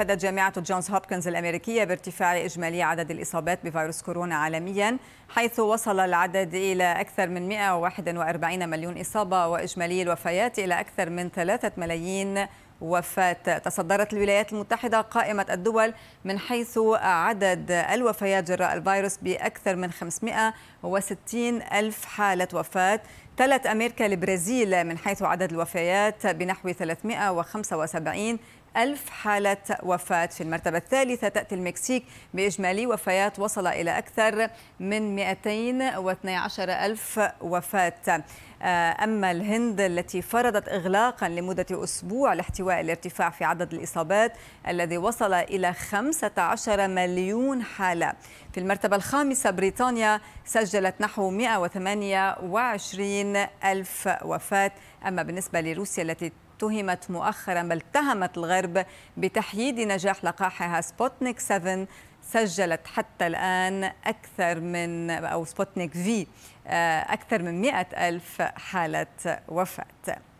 أفادت جامعة جونز هوبكنز الأمريكية بارتفاع إجمالي عدد الإصابات بفيروس كورونا عالميا حيث وصل العدد إلى أكثر من 141 مليون إصابة وإجمالي الوفيات إلى أكثر من 3 ملايين وفاة تصدرت الولايات المتحدة قائمة الدول من حيث عدد الوفيات جراء الفيروس بأكثر من 560 ألف حالة وفاة تلت أمريكا البرازيل من حيث عدد الوفيات بنحو 375 ألف حالة وفاة في المرتبة الثالثة تأتي المكسيك بإجمالي وفيات وصل إلى أكثر من 212 ألف وفاة آه، أما الهند التي فرضت إغلاقا لمدة أسبوع لاحتواء الارتفاع في عدد الإصابات الذي وصل إلى 15 مليون حالة في المرتبة الخامسة بريطانيا سجلت نحو 128 30 ألف وفاة أما بالنسبة لروسيا التي اتهمت مؤخرا بل اتهمت الغرب بتحييد نجاح لقاحها سبوتنيك 7 سجلت حتى الآن أكثر من أو سبوتنيك في آه، أكثر من 100 ألف حالة وفاة